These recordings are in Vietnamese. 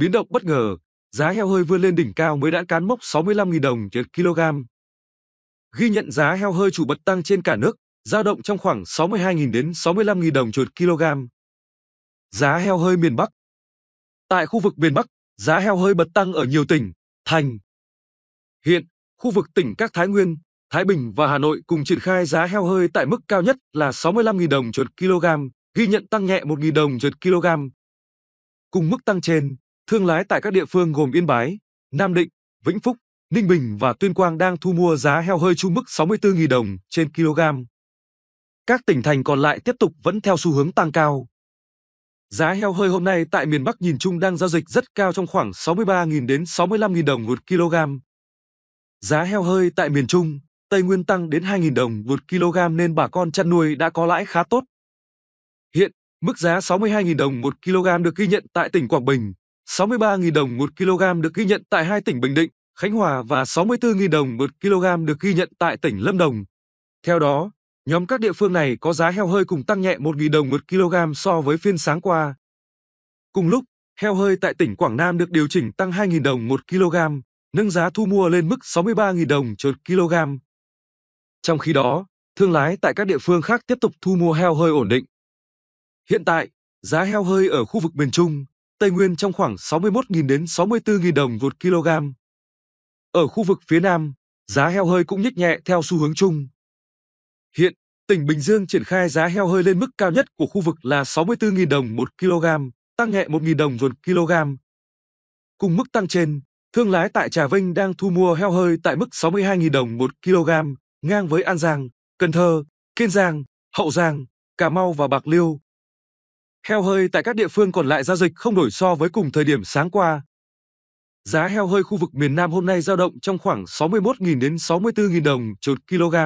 biến động bất ngờ, giá heo hơi vươn lên đỉnh cao mới đã cán mốc 65.000 đồng trên kg. Ghi nhận giá heo hơi chủ bật tăng trên cả nước, dao động trong khoảng 62.000 đến 65.000 đồng trên kg. Giá heo hơi miền Bắc Tại khu vực miền Bắc, giá heo hơi bật tăng ở nhiều tỉnh, thành. Hiện, khu vực tỉnh các Thái Nguyên, Thái Bình và Hà Nội cùng triển khai giá heo hơi tại mức cao nhất là 65.000 đồng trên kg, ghi nhận tăng nhẹ 1.000 đồng trên kg. Cùng mức tăng trên, thương lái tại các địa phương gồm Yên Bái, Nam Định, Vĩnh Phúc, Ninh Bình và Tuyên Quang đang thu mua giá heo hơi chung mức 64.000 đồng trên kg. Các tỉnh thành còn lại tiếp tục vẫn theo xu hướng tăng cao. Giá heo hơi hôm nay tại miền Bắc nhìn chung đang giao dịch rất cao trong khoảng 63.000 đến 65.000 đồng một kg. Giá heo hơi tại miền Trung, Tây Nguyên tăng đến 2.000 đồng một kg nên bà con chăn nuôi đã có lãi khá tốt. Hiện, mức giá 62.000 đồng một kg được ghi nhận tại tỉnh Quảng Bình, 63.000 đồng 1 kg được ghi nhận tại hai tỉnh Bình Định, Khánh Hòa và 64.000 đồng 1 kg được ghi nhận tại tỉnh Lâm Đồng. Theo đó, nhóm các địa phương này có giá heo hơi cùng tăng nhẹ 1.000 đồng 1 kg so với phiên sáng qua. Cùng lúc, heo hơi tại tỉnh Quảng Nam được điều chỉnh tăng 2.000 đồng 1 kg, nâng giá thu mua lên mức 63.000 đồng trên kg. Trong khi đó, thương lái tại các địa phương khác tiếp tục thu mua heo hơi ổn định. Hiện tại, giá heo hơi ở khu vực miền Trung, Tây Nguyên trong khoảng 61.000 đến 64.000 đồng một kg. Ở khu vực phía Nam, giá heo hơi cũng nhích nhẹ theo xu hướng chung. Hiện, tỉnh Bình Dương triển khai giá heo hơi lên mức cao nhất của khu vực là 64.000 đồng một kg, tăng nhẹ 1.000 đồng một kg. Cùng mức tăng trên, thương lái tại Trà Vinh đang thu mua heo hơi tại mức 62.000 đồng một kg, ngang với An Giang, Cần Thơ, Kiên Giang, Hậu Giang, Cà Mau và Bạc Liêu. Heo hơi tại các địa phương còn lại giao dịch không đổi so với cùng thời điểm sáng qua. Giá heo hơi khu vực miền Nam hôm nay giao động trong khoảng 61.000 đến 64.000 đồng một kg.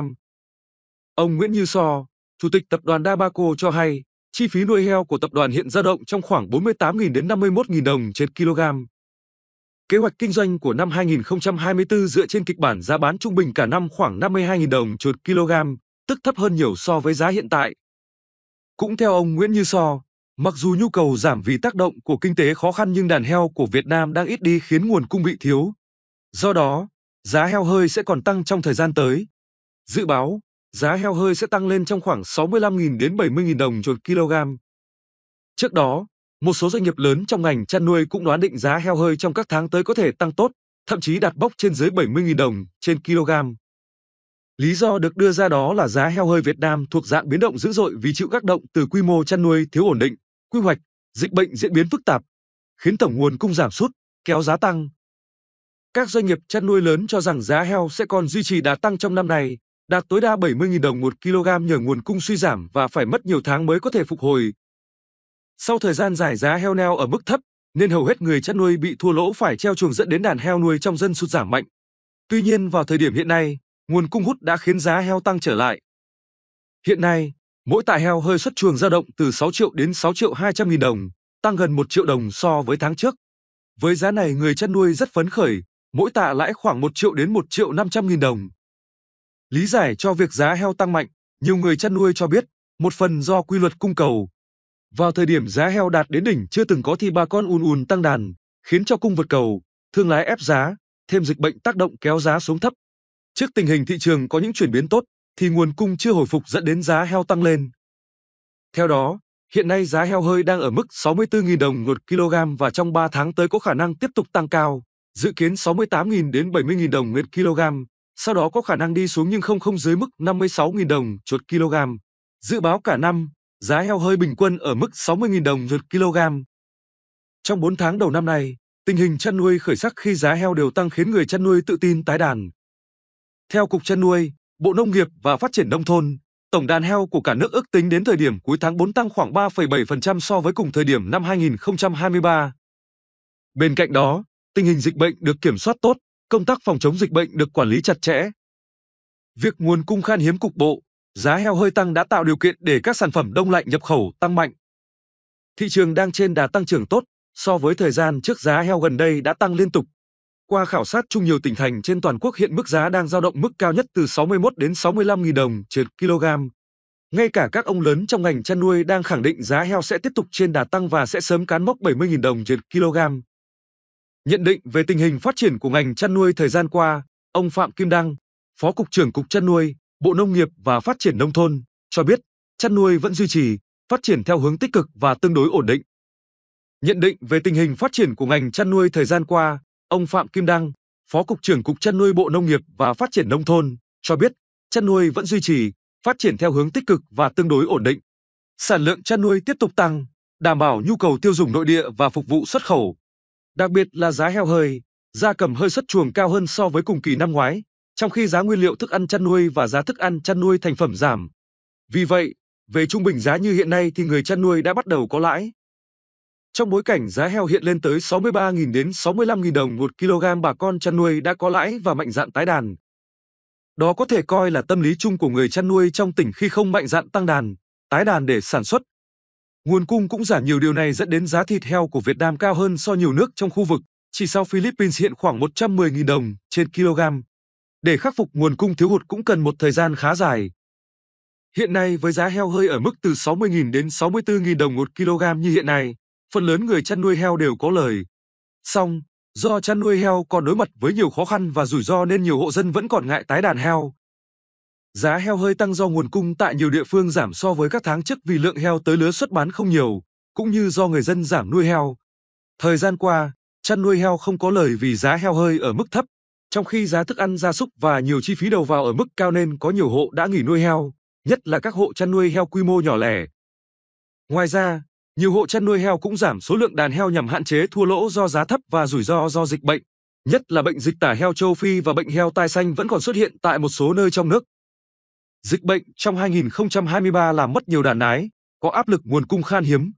Ông Nguyễn Như So, Chủ tịch Tập đoàn Dabaco cho hay, chi phí nuôi heo của tập đoàn hiện giao động trong khoảng 48.000 đến 51.000 đồng trên kg. Kế hoạch kinh doanh của năm 2024 dựa trên kịch bản giá bán trung bình cả năm khoảng 52.000 đồng trên kg, tức thấp hơn nhiều so với giá hiện tại. Cũng theo ông Nguyễn Như So, Mặc dù nhu cầu giảm vì tác động của kinh tế khó khăn nhưng đàn heo của Việt Nam đang ít đi khiến nguồn cung bị thiếu. Do đó, giá heo hơi sẽ còn tăng trong thời gian tới. Dự báo, giá heo hơi sẽ tăng lên trong khoảng 65.000 đến 70.000 đồng một kg. Trước đó, một số doanh nghiệp lớn trong ngành chăn nuôi cũng đoán định giá heo hơi trong các tháng tới có thể tăng tốt, thậm chí đạt bốc trên dưới 70.000 đồng trên kg. Lý do được đưa ra đó là giá heo hơi Việt Nam thuộc dạng biến động dữ dội vì chịu tác động từ quy mô chăn nuôi thiếu ổn định, quy hoạch, dịch bệnh diễn biến phức tạp, khiến tổng nguồn cung giảm sút, kéo giá tăng. Các doanh nghiệp chăn nuôi lớn cho rằng giá heo sẽ còn duy trì đà tăng trong năm nay, đạt tối đa 70.000 đồng một kg nhờ nguồn cung suy giảm và phải mất nhiều tháng mới có thể phục hồi. Sau thời gian dài giá heo neo ở mức thấp, nên hầu hết người chăn nuôi bị thua lỗ phải treo chuồng dẫn đến đàn heo nuôi trong dân sụt giảm mạnh. Tuy nhiên vào thời điểm hiện nay, nguồn cung hút đã khiến giá heo tăng trở lại. Hiện nay, Mỗi tạ heo hơi xuất chuồng dao động từ 6 triệu đến 6 triệu 200 nghìn đồng, tăng gần 1 triệu đồng so với tháng trước. Với giá này người chăn nuôi rất phấn khởi, mỗi tạ lãi khoảng 1 triệu đến 1 triệu 500 nghìn đồng. Lý giải cho việc giá heo tăng mạnh, nhiều người chăn nuôi cho biết, một phần do quy luật cung cầu. Vào thời điểm giá heo đạt đến đỉnh chưa từng có thì bà con ùn ùn tăng đàn, khiến cho cung vượt cầu, thương lái ép giá, thêm dịch bệnh tác động kéo giá xuống thấp. Trước tình hình thị trường có những chuyển biến tốt, thì nguồn cung chưa hồi phục dẫn đến giá heo tăng lên. Theo đó, hiện nay giá heo hơi đang ở mức 64.000 đồng một kg và trong 3 tháng tới có khả năng tiếp tục tăng cao, dự kiến 68.000 đến 70.000 đồng một kg, sau đó có khả năng đi xuống nhưng không không dưới mức 56.000 đồng một kg. Dự báo cả năm, giá heo hơi bình quân ở mức 60.000 đồng một kg. Trong 4 tháng đầu năm nay, tình hình chăn nuôi khởi sắc khi giá heo đều tăng khiến người chăn nuôi tự tin tái đàn. Theo Cục Chăn nuôi, Bộ Nông nghiệp và Phát triển Nông thôn, tổng đàn heo của cả nước ước tính đến thời điểm cuối tháng 4 tăng khoảng 3,7% so với cùng thời điểm năm 2023. Bên cạnh đó, tình hình dịch bệnh được kiểm soát tốt, công tác phòng chống dịch bệnh được quản lý chặt chẽ. Việc nguồn cung khan hiếm cục bộ, giá heo hơi tăng đã tạo điều kiện để các sản phẩm đông lạnh nhập khẩu tăng mạnh. Thị trường đang trên đà tăng trưởng tốt, so với thời gian trước giá heo gần đây đã tăng liên tục. Qua khảo sát chung nhiều tỉnh thành trên toàn quốc hiện mức giá đang dao động mức cao nhất từ 61 đến 65.000 đồng trên kg. Ngay cả các ông lớn trong ngành chăn nuôi đang khẳng định giá heo sẽ tiếp tục trên đà tăng và sẽ sớm cán mốc 70.000 đồng trên kg. Nhận định về tình hình phát triển của ngành chăn nuôi thời gian qua, ông Phạm Kim Đăng, Phó cục trưởng Cục Chăn nuôi, Bộ Nông nghiệp và Phát triển nông thôn cho biết, chăn nuôi vẫn duy trì phát triển theo hướng tích cực và tương đối ổn định. Nhận định về tình hình phát triển của ngành chăn nuôi thời gian qua, Ông Phạm Kim Đăng, Phó Cục trưởng Cục chăn nuôi Bộ Nông nghiệp và Phát triển Nông thôn, cho biết chăn nuôi vẫn duy trì, phát triển theo hướng tích cực và tương đối ổn định. Sản lượng chăn nuôi tiếp tục tăng, đảm bảo nhu cầu tiêu dùng nội địa và phục vụ xuất khẩu. Đặc biệt là giá heo hơi, gia cầm hơi xuất chuồng cao hơn so với cùng kỳ năm ngoái, trong khi giá nguyên liệu thức ăn chăn nuôi và giá thức ăn chăn nuôi thành phẩm giảm. Vì vậy, về trung bình giá như hiện nay thì người chăn nuôi đã bắt đầu có lãi. Trong bối cảnh giá heo hiện lên tới 63.000 đến 65.000 đồng một kg bà con chăn nuôi đã có lãi và mạnh dạn tái đàn. Đó có thể coi là tâm lý chung của người chăn nuôi trong tỉnh khi không mạnh dạn tăng đàn, tái đàn để sản xuất. Nguồn cung cũng giảm nhiều điều này dẫn đến giá thịt heo của Việt Nam cao hơn so nhiều nước trong khu vực, chỉ sau Philippines hiện khoảng 110.000 đồng trên kg. Để khắc phục nguồn cung thiếu hụt cũng cần một thời gian khá dài. Hiện nay với giá heo hơi ở mức từ 60.000 đến 64.000 đồng một kg như hiện nay, phần lớn người chăn nuôi heo đều có lời. Song, do chăn nuôi heo còn đối mặt với nhiều khó khăn và rủi ro nên nhiều hộ dân vẫn còn ngại tái đàn heo. Giá heo hơi tăng do nguồn cung tại nhiều địa phương giảm so với các tháng trước vì lượng heo tới lứa xuất bán không nhiều, cũng như do người dân giảm nuôi heo. Thời gian qua, chăn nuôi heo không có lời vì giá heo hơi ở mức thấp, trong khi giá thức ăn gia súc và nhiều chi phí đầu vào ở mức cao nên có nhiều hộ đã nghỉ nuôi heo, nhất là các hộ chăn nuôi heo quy mô nhỏ lẻ. Ngoài ra, nhiều hộ chăn nuôi heo cũng giảm số lượng đàn heo nhằm hạn chế thua lỗ do giá thấp và rủi ro do dịch bệnh, nhất là bệnh dịch tả heo châu Phi và bệnh heo tai xanh vẫn còn xuất hiện tại một số nơi trong nước. Dịch bệnh trong 2023 làm mất nhiều đàn nái, có áp lực nguồn cung khan hiếm.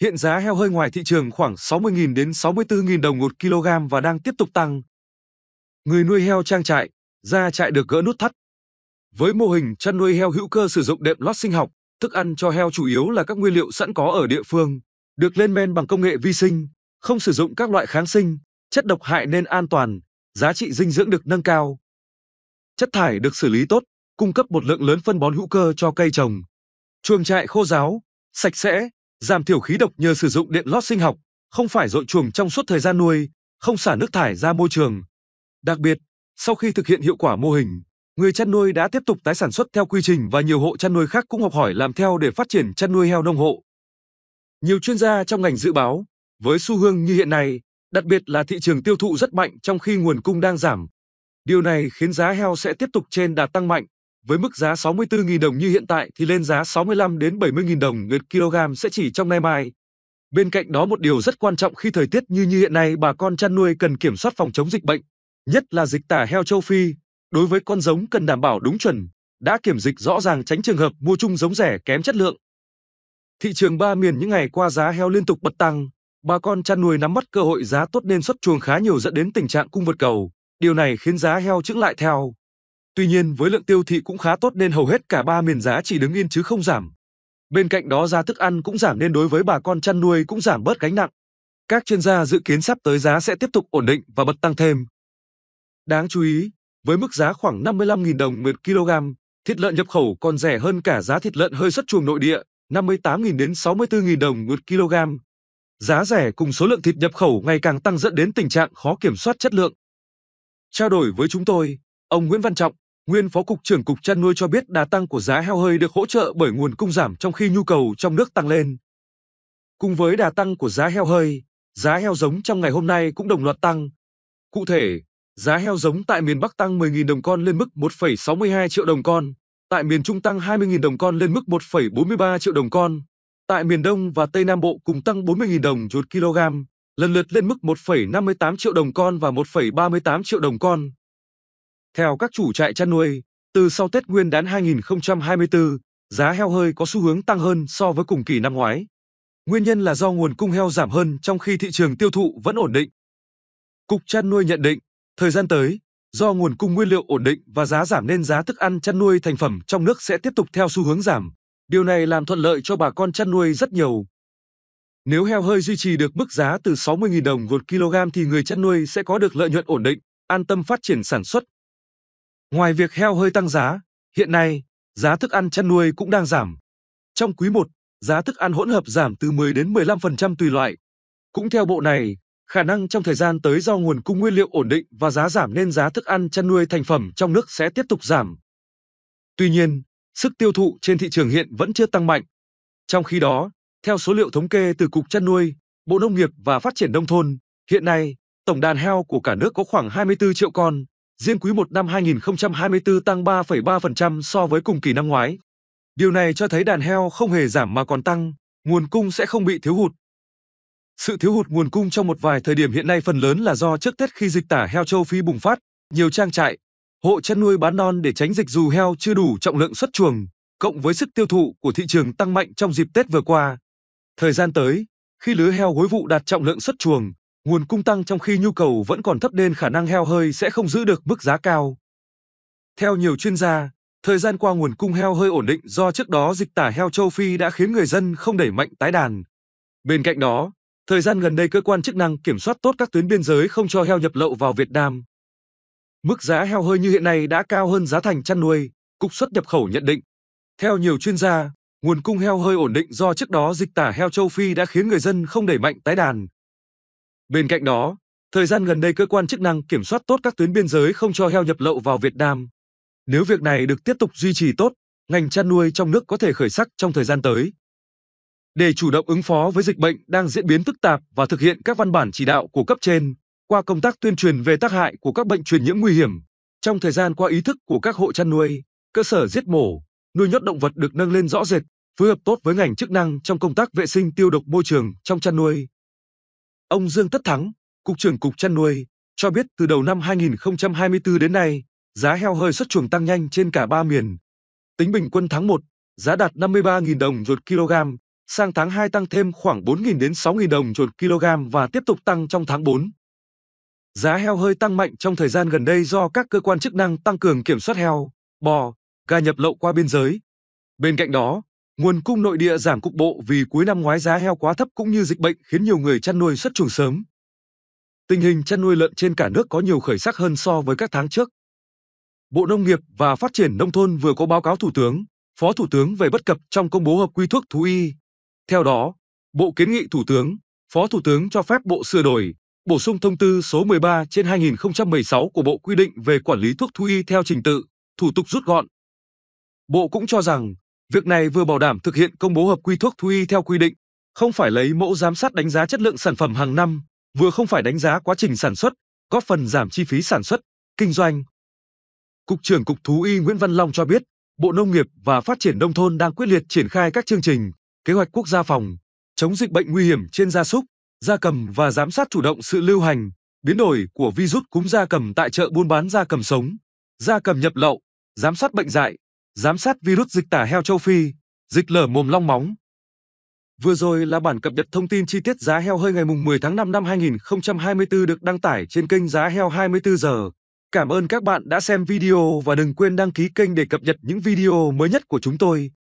Hiện giá heo hơi ngoài thị trường khoảng 60.000 đến 64.000 đồng một kg và đang tiếp tục tăng. Người nuôi heo trang trại, ra trại được gỡ nút thắt. Với mô hình chăn nuôi heo hữu cơ sử dụng đệm lót sinh học, Thức ăn cho heo chủ yếu là các nguyên liệu sẵn có ở địa phương, được lên men bằng công nghệ vi sinh, không sử dụng các loại kháng sinh, chất độc hại nên an toàn, giá trị dinh dưỡng được nâng cao. Chất thải được xử lý tốt, cung cấp một lượng lớn phân bón hữu cơ cho cây trồng. Chuồng trại khô ráo, sạch sẽ, giảm thiểu khí độc nhờ sử dụng điện lót sinh học, không phải dội chuồng trong suốt thời gian nuôi, không xả nước thải ra môi trường. Đặc biệt, sau khi thực hiện hiệu quả mô hình, người chăn nuôi đã tiếp tục tái sản xuất theo quy trình và nhiều hộ chăn nuôi khác cũng học hỏi làm theo để phát triển chăn nuôi heo nông hộ. Nhiều chuyên gia trong ngành dự báo, với xu hướng như hiện nay, đặc biệt là thị trường tiêu thụ rất mạnh trong khi nguồn cung đang giảm, điều này khiến giá heo sẽ tiếp tục trên đà tăng mạnh. Với mức giá 64.000 đồng như hiện tại thì lên giá 65 đến 70.000 đồng một kg sẽ chỉ trong nay mai. Bên cạnh đó một điều rất quan trọng khi thời tiết như như hiện nay bà con chăn nuôi cần kiểm soát phòng chống dịch bệnh, nhất là dịch tả heo châu Phi, Đối với con giống cần đảm bảo đúng chuẩn, đã kiểm dịch rõ ràng tránh trường hợp mua chung giống rẻ kém chất lượng. Thị trường ba miền những ngày qua giá heo liên tục bật tăng, bà con chăn nuôi nắm bắt cơ hội giá tốt nên xuất chuồng khá nhiều dẫn đến tình trạng cung vượt cầu. Điều này khiến giá heo chững lại theo. Tuy nhiên với lượng tiêu thị cũng khá tốt nên hầu hết cả ba miền giá chỉ đứng yên chứ không giảm. Bên cạnh đó giá thức ăn cũng giảm nên đối với bà con chăn nuôi cũng giảm bớt gánh nặng. Các chuyên gia dự kiến sắp tới giá sẽ tiếp tục ổn định và bật tăng thêm. Đáng chú ý, với mức giá khoảng 55.000 đồng một kg. Thịt lợn nhập khẩu còn rẻ hơn cả giá thịt lợn hơi xuất chuồng nội địa, 58.000 đến 64.000 đồng một kg. Giá rẻ cùng số lượng thịt nhập khẩu ngày càng tăng dẫn đến tình trạng khó kiểm soát chất lượng. Trao đổi với chúng tôi, ông Nguyễn Văn Trọng, nguyên Phó cục trưởng Cục chăn nuôi cho biết đà tăng của giá heo hơi được hỗ trợ bởi nguồn cung giảm trong khi nhu cầu trong nước tăng lên. Cùng với đà tăng của giá heo hơi, giá heo giống trong ngày hôm nay cũng đồng loạt tăng. Cụ thể, Giá heo giống tại miền Bắc tăng 10.000 đồng con lên mức 1,62 triệu đồng con, tại miền Trung tăng 20.000 đồng con lên mức 1,43 triệu đồng con, tại miền Đông và Tây Nam Bộ cùng tăng 40.000 đồng một kg, lần lượt lên mức 1,58 triệu đồng con và 1,38 triệu đồng con. Theo các chủ trại chăn nuôi, từ sau Tết Nguyên đán 2024, giá heo hơi có xu hướng tăng hơn so với cùng kỳ năm ngoái. Nguyên nhân là do nguồn cung heo giảm hơn trong khi thị trường tiêu thụ vẫn ổn định. Cục chăn nuôi nhận định, Thời gian tới, do nguồn cung nguyên liệu ổn định và giá giảm nên giá thức ăn chăn nuôi thành phẩm trong nước sẽ tiếp tục theo xu hướng giảm. Điều này làm thuận lợi cho bà con chăn nuôi rất nhiều. Nếu heo hơi duy trì được mức giá từ 60.000 đồng một kg thì người chăn nuôi sẽ có được lợi nhuận ổn định, an tâm phát triển sản xuất. Ngoài việc heo hơi tăng giá, hiện nay, giá thức ăn chăn nuôi cũng đang giảm. Trong quý 1, giá thức ăn hỗn hợp giảm từ 10 đến 15% tùy loại. Cũng theo bộ này, Khả năng trong thời gian tới do nguồn cung nguyên liệu ổn định và giá giảm nên giá thức ăn chăn nuôi thành phẩm trong nước sẽ tiếp tục giảm. Tuy nhiên, sức tiêu thụ trên thị trường hiện vẫn chưa tăng mạnh. Trong khi đó, theo số liệu thống kê từ Cục Chăn nuôi, Bộ Nông nghiệp và Phát triển Nông thôn, hiện nay, tổng đàn heo của cả nước có khoảng 24 triệu con, riêng quý 1 năm 2024 tăng 3,3% so với cùng kỳ năm ngoái. Điều này cho thấy đàn heo không hề giảm mà còn tăng, nguồn cung sẽ không bị thiếu hụt. Sự thiếu hụt nguồn cung trong một vài thời điểm hiện nay phần lớn là do trước Tết khi dịch tả heo châu Phi bùng phát, nhiều trang trại, hộ chăn nuôi bán non để tránh dịch dù heo chưa đủ trọng lượng xuất chuồng, cộng với sức tiêu thụ của thị trường tăng mạnh trong dịp Tết vừa qua. Thời gian tới, khi lứa heo hối vụ đạt trọng lượng xuất chuồng, nguồn cung tăng trong khi nhu cầu vẫn còn thấp nên khả năng heo hơi sẽ không giữ được mức giá cao. Theo nhiều chuyên gia, thời gian qua nguồn cung heo hơi ổn định do trước đó dịch tả heo châu Phi đã khiến người dân không đẩy mạnh tái đàn. Bên cạnh đó, Thời gian gần đây cơ quan chức năng kiểm soát tốt các tuyến biên giới không cho heo nhập lậu vào Việt Nam. Mức giá heo hơi như hiện nay đã cao hơn giá thành chăn nuôi, Cục xuất nhập khẩu nhận định. Theo nhiều chuyên gia, nguồn cung heo hơi ổn định do trước đó dịch tả heo châu Phi đã khiến người dân không đẩy mạnh tái đàn. Bên cạnh đó, thời gian gần đây cơ quan chức năng kiểm soát tốt các tuyến biên giới không cho heo nhập lậu vào Việt Nam. Nếu việc này được tiếp tục duy trì tốt, ngành chăn nuôi trong nước có thể khởi sắc trong thời gian tới. Để chủ động ứng phó với dịch bệnh đang diễn biến phức tạp và thực hiện các văn bản chỉ đạo của cấp trên qua công tác tuyên truyền về tác hại của các bệnh truyền nhiễm nguy hiểm, trong thời gian qua ý thức của các hộ chăn nuôi, cơ sở giết mổ, nuôi nhốt động vật được nâng lên rõ rệt, phối hợp tốt với ngành chức năng trong công tác vệ sinh tiêu độc môi trường trong chăn nuôi. Ông Dương Tất Thắng, cục trưởng cục chăn nuôi, cho biết từ đầu năm 2024 đến nay, giá heo hơi xuất chuồng tăng nhanh trên cả ba miền. Tính bình quân tháng 1, giá đạt 53.000 đồng một kg, sang tháng 2 tăng thêm khoảng 4.000 đến 6.000 đồng chuột kg và tiếp tục tăng trong tháng 4. Giá heo hơi tăng mạnh trong thời gian gần đây do các cơ quan chức năng tăng cường kiểm soát heo, bò, gà nhập lậu qua biên giới. Bên cạnh đó, nguồn cung nội địa giảm cục bộ vì cuối năm ngoái giá heo quá thấp cũng như dịch bệnh khiến nhiều người chăn nuôi xuất chuồng sớm. Tình hình chăn nuôi lợn trên cả nước có nhiều khởi sắc hơn so với các tháng trước. Bộ Nông nghiệp và Phát triển Nông thôn vừa có báo cáo Thủ tướng, Phó Thủ tướng về bất cập trong công bố hợp quy thuốc thú y, theo đó, Bộ kiến nghị Thủ tướng, Phó Thủ tướng cho phép Bộ sửa đổi, bổ sung thông tư số 13 trên 2016 của Bộ quy định về quản lý thuốc thú y theo trình tự, thủ tục rút gọn. Bộ cũng cho rằng, việc này vừa bảo đảm thực hiện công bố hợp quy thuốc thú y theo quy định, không phải lấy mẫu giám sát đánh giá chất lượng sản phẩm hàng năm, vừa không phải đánh giá quá trình sản xuất, góp phần giảm chi phí sản xuất, kinh doanh. Cục trưởng Cục Thú y Nguyễn Văn Long cho biết, Bộ Nông nghiệp và Phát triển Nông thôn đang quyết liệt triển khai các chương trình, kế hoạch quốc gia phòng chống dịch bệnh nguy hiểm trên gia súc, gia cầm và giám sát chủ động sự lưu hành, biến đổi của virus cúm gia cầm tại chợ buôn bán gia cầm sống, gia cầm nhập lậu, giám sát bệnh dạy, giám sát virus dịch tả heo châu Phi, dịch lở mồm long móng. Vừa rồi là bản cập nhật thông tin chi tiết giá heo hơi ngày mùng 10 tháng 5 năm 2024 được đăng tải trên kênh Giá Heo 24 giờ. Cảm ơn các bạn đã xem video và đừng quên đăng ký kênh để cập nhật những video mới nhất của chúng tôi.